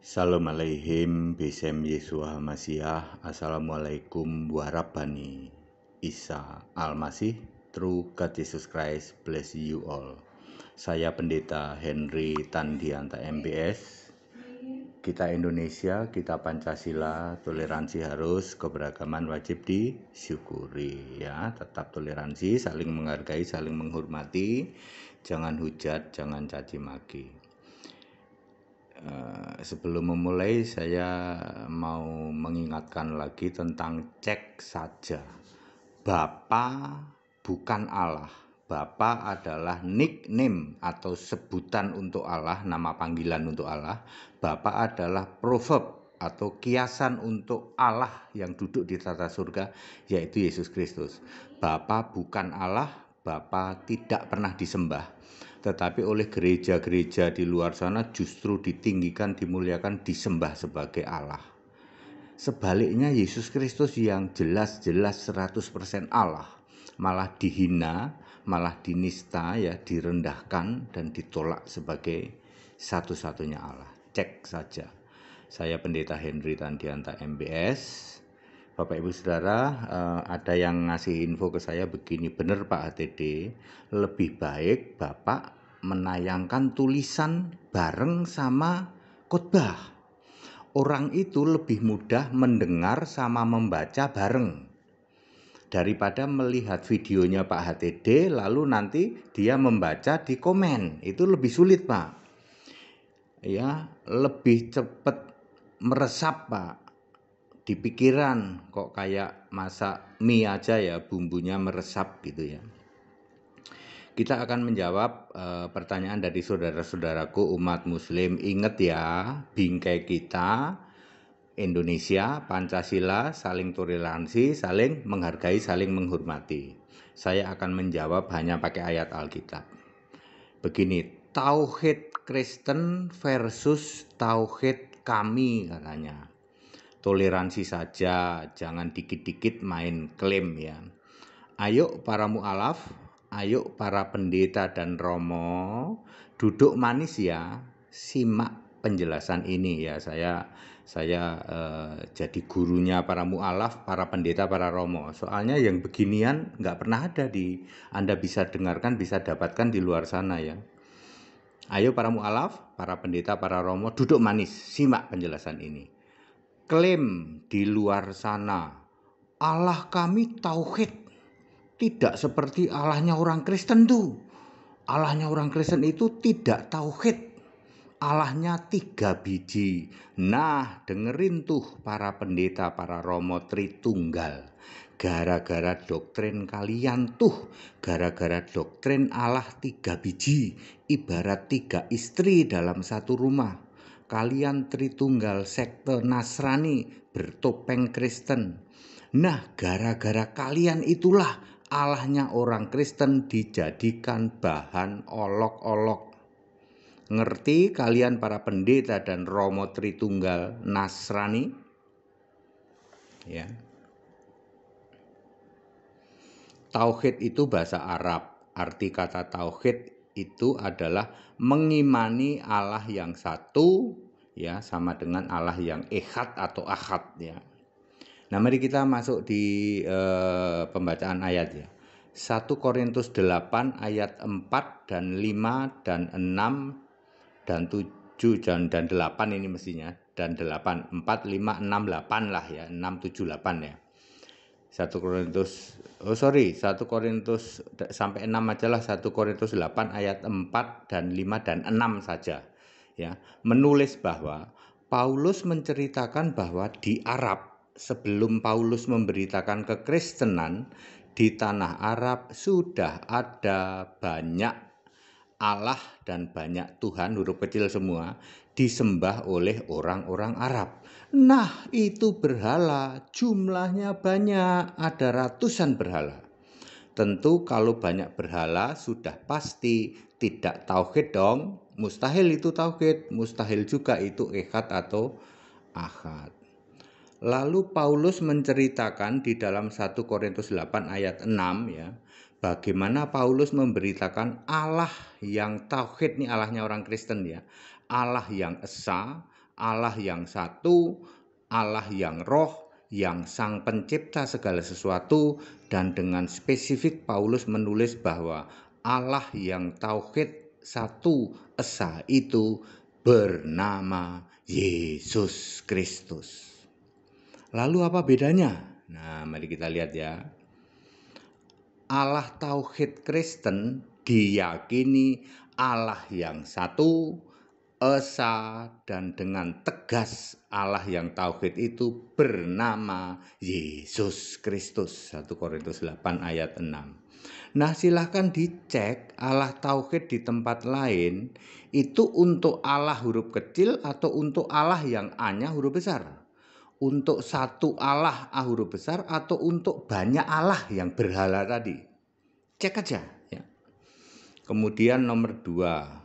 Salam alaihim bisem Yesua Masiah Assalamualaikum warabani Isa Almasih masih True God Jesus Christ Bless you all Saya pendeta Henry Tandianta MBS Kita Indonesia, kita Pancasila Toleransi harus, keberagaman wajib disyukuri ya Tetap toleransi, saling menghargai, saling menghormati Jangan hujat, jangan caci maki Eh, sebelum memulai saya mau mengingatkan lagi tentang cek saja. Bapa bukan Allah. Bapa adalah nickname atau sebutan untuk Allah, nama panggilan untuk Allah. Bapa adalah proverb atau kiasan untuk Allah yang duduk di tata surga yaitu Yesus Kristus. Bapa bukan Allah, Bapa tidak pernah disembah tetapi oleh gereja-gereja di luar sana justru ditinggikan, dimuliakan, disembah sebagai Allah. Sebaliknya Yesus Kristus yang jelas-jelas 100% Allah malah dihina, malah dinista ya, direndahkan dan ditolak sebagai satu-satunya Allah. Cek saja. Saya Pendeta Henry Tandianta MBS. Bapak Ibu Saudara, eh, ada yang ngasih info ke saya begini, benar Pak ATD, lebih baik Bapak menayangkan tulisan bareng sama khotbah. Orang itu lebih mudah mendengar sama membaca bareng daripada melihat videonya Pak HTD lalu nanti dia membaca di komen. Itu lebih sulit, Pak. Ya, lebih cepat meresap, Pak. Di pikiran kok kayak masak mie aja ya, bumbunya meresap gitu ya. Kita akan menjawab e, pertanyaan dari saudara-saudaraku umat muslim. Ingat ya, bingkai kita Indonesia, Pancasila, saling toleransi, saling menghargai, saling menghormati. Saya akan menjawab hanya pakai ayat Alkitab. Begini, tauhid Kristen versus tauhid kami katanya. Toleransi saja, jangan dikit-dikit main klaim ya. Ayo para mualaf Ayo para pendeta dan romo, duduk manis ya, simak penjelasan ini ya. Saya saya eh, jadi gurunya para mualaf, para pendeta, para romo. Soalnya yang beginian nggak pernah ada di Anda bisa dengarkan, bisa dapatkan di luar sana ya. Ayo para mualaf, para pendeta, para romo, duduk manis, simak penjelasan ini. Klaim di luar sana, Allah kami tauhid tidak seperti Allahnya orang Kristen tuh. Allahnya orang Kristen itu tidak tauhid. Allahnya tiga biji. Nah, dengerin tuh para pendeta, para romo tritunggal. Gara-gara doktrin kalian tuh, gara-gara doktrin Allah tiga biji, ibarat tiga istri dalam satu rumah. Kalian tritunggal sekte Nasrani bertopeng Kristen. Nah, gara-gara kalian itulah Allahnya orang Kristen dijadikan bahan olok-olok. Ngerti kalian para pendeta dan romo Tritunggal Nasrani? Ya. Tauhid itu bahasa Arab. Arti kata tauhid itu adalah mengimani Allah yang satu ya sama dengan Allah yang ehad atau ahad ya Nah, mari kita masuk di eh, pembacaan ayat ya. 1 Korintus 8 ayat 4 dan 5 dan 6 dan 7 dan dan 8 ini mestinya dan 8 4 5 6 8 lah ya 6 7 8 ya. 1 Korintus oh sorry 1 Korintus sampai 6 aja lah 1 Korintus 8 ayat 4 dan 5 dan 6 saja ya menulis bahwa Paulus menceritakan bahwa di Arab sebelum Paulus memberitakan kekristenan di tanah Arab sudah ada banyak Allah dan banyak Tuhan huruf kecil semua disembah oleh orang-orang Arab. Nah, itu berhala, jumlahnya banyak, ada ratusan berhala. Tentu kalau banyak berhala sudah pasti tidak tauhid dong. Mustahil itu tauhid, mustahil juga itu ikat atau ahad. Lalu Paulus menceritakan di dalam 1 Korintus 8 ayat 6 ya, bagaimana Paulus memberitakan Allah yang tauhid nih Allahnya orang Kristen ya. Allah yang esa, Allah yang satu, Allah yang roh, yang sang pencipta segala sesuatu dan dengan spesifik Paulus menulis bahwa Allah yang tauhid satu esa itu bernama Yesus Kristus. Lalu apa bedanya? Nah, mari kita lihat ya. Allah tauhid Kristen diyakini Allah yang satu, esa dan dengan tegas Allah yang tauhid itu bernama Yesus Kristus 1 Korintus 8 ayat 6. Nah, silahkan dicek Allah tauhid di tempat lain itu untuk Allah huruf kecil atau untuk Allah yang hanya huruf besar untuk satu Allah ahuru ah, besar atau untuk banyak Allah yang berhala tadi. Cek aja. Ya. Kemudian nomor dua,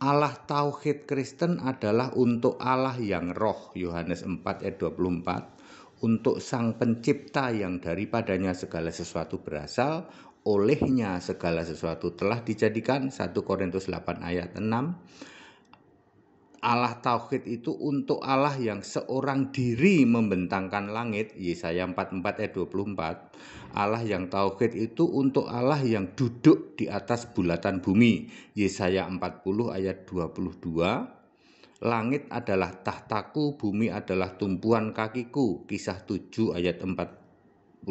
Allah Tauhid Kristen adalah untuk Allah yang roh, Yohanes 4 ayat 24, untuk Sang Pencipta yang daripadanya segala sesuatu berasal, olehnya segala sesuatu telah dijadikan, 1 Korintus 8 ayat 6, Allah Tauhid itu untuk Allah yang seorang diri membentangkan langit Yesaya 44 ayat 24 Allah yang Tauhid itu untuk Allah yang duduk di atas bulatan bumi Yesaya 40 ayat 22 Langit adalah tahtaku, bumi adalah tumpuan kakiku Kisah 7 ayat 49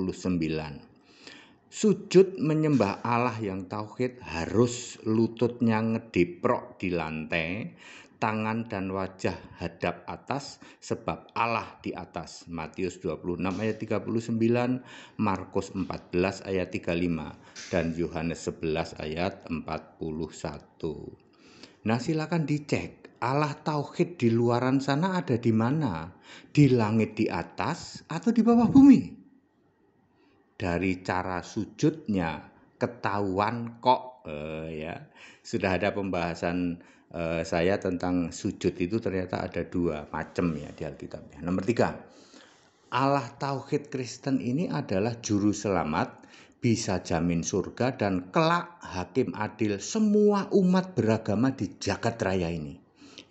Sujud menyembah Allah yang tauhid harus lututnya ngediprok di lantai, tangan dan wajah hadap atas sebab Allah di atas. Matius 26 ayat 39, Markus 14 ayat 35 dan Yohanes 11 ayat 41. Nah, silakan dicek Allah tauhid di luaran sana ada di mana? Di langit di atas atau di bawah bumi? Dari cara sujudnya ketahuan kok eh, ya. Sudah ada pembahasan Eh, saya tentang sujud itu ternyata ada dua macam ya di Alkitab. Nomor tiga, Allah Tauhid Kristen ini adalah juru selamat, bisa jamin surga dan kelak hakim adil semua umat beragama di jagat raya ini.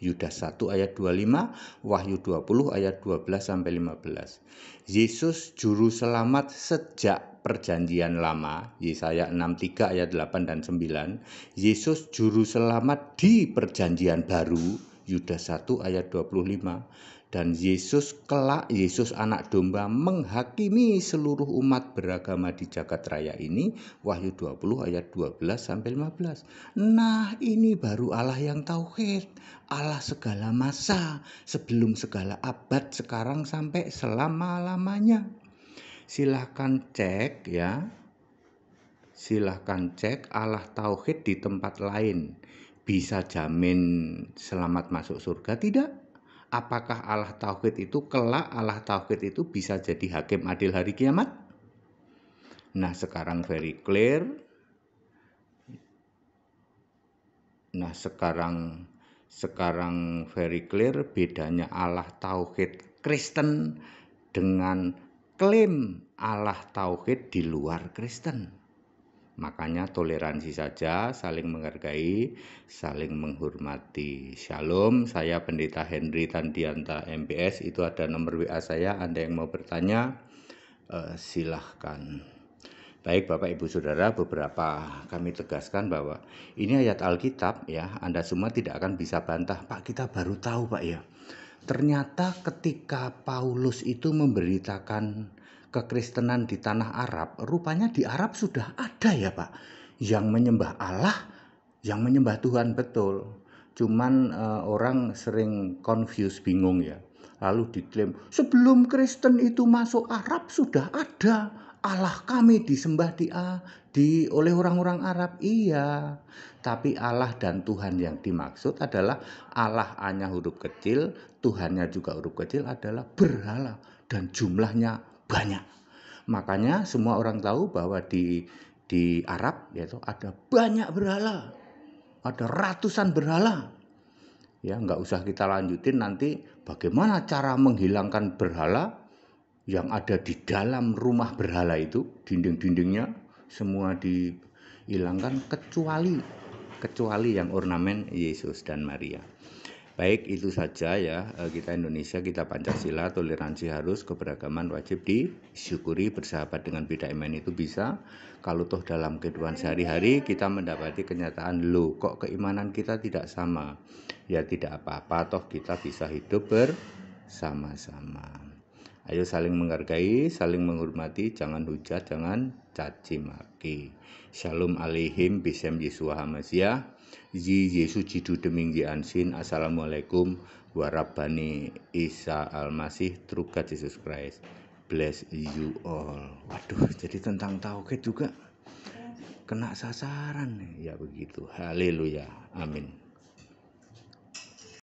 Yudas 1 ayat 25, Wahyu 20 ayat 12 sampai 15. Yesus juru selamat sejak perjanjian lama, Yesaya 63 ayat 8 dan 9, Yesus juru selamat di perjanjian baru, Yudas 1 ayat 25, dan Yesus kelak, Yesus anak domba menghakimi seluruh umat beragama di jagat raya ini, Wahyu 20 ayat 12 sampai 15. Nah ini baru Allah yang tauhid, Allah segala masa, sebelum segala abad, sekarang sampai selama-lamanya silahkan cek ya silahkan cek Allah Tauhid di tempat lain bisa jamin selamat masuk surga tidak apakah Allah Tauhid itu kelak Allah Tauhid itu bisa jadi hakim adil hari kiamat nah sekarang very clear nah sekarang sekarang very clear bedanya Allah Tauhid Kristen dengan klaim Allah tauhid di luar Kristen. Makanya toleransi saja, saling menghargai, saling menghormati. Shalom, saya Pendeta Henry Tandianta MPS, itu ada nomor WA saya, Anda yang mau bertanya, eh, silahkan. Baik Bapak Ibu Saudara, beberapa kami tegaskan bahwa ini ayat Alkitab ya, Anda semua tidak akan bisa bantah, Pak kita baru tahu Pak ya. Ternyata ketika Paulus itu memberitakan kekristenan di tanah Arab, rupanya di Arab sudah ada ya Pak, yang menyembah Allah, yang menyembah Tuhan betul. Cuman uh, orang sering confuse, bingung ya. Lalu diklaim, sebelum Kristen itu masuk Arab sudah ada Allah kami disembah di A, Yahudi, oleh orang-orang Arab iya tapi Allah dan Tuhan yang dimaksud adalah Allah hanya huruf kecil Tuhannya juga huruf kecil adalah berhala dan jumlahnya banyak makanya semua orang tahu bahwa di di Arab yaitu ada banyak berhala ada ratusan berhala ya nggak usah kita lanjutin nanti bagaimana cara menghilangkan berhala yang ada di dalam rumah berhala itu dinding-dindingnya semua dihilangkan kecuali kecuali yang ornamen Yesus dan Maria. Baik itu saja ya eh, kita Indonesia kita Pancasila toleransi harus keberagaman wajib disyukuri bersahabat dengan beda iman itu bisa kalau toh dalam kehidupan sehari-hari kita mendapati kenyataan lo kok keimanan kita tidak sama ya tidak apa-apa toh kita bisa hidup bersama-sama. Ayo saling menghargai, saling menghormati, jangan hujat, jangan caci maki. Shalom alaihim bisem Yesua Hamasya. Ji Yesu jidu deminggi ansin. Assalamualaikum warabani Isa Almasih Trukat Yesus Christ. Bless you all. Waduh, jadi tentang tauhid juga kena sasaran. Ya begitu. Haleluya. Amin.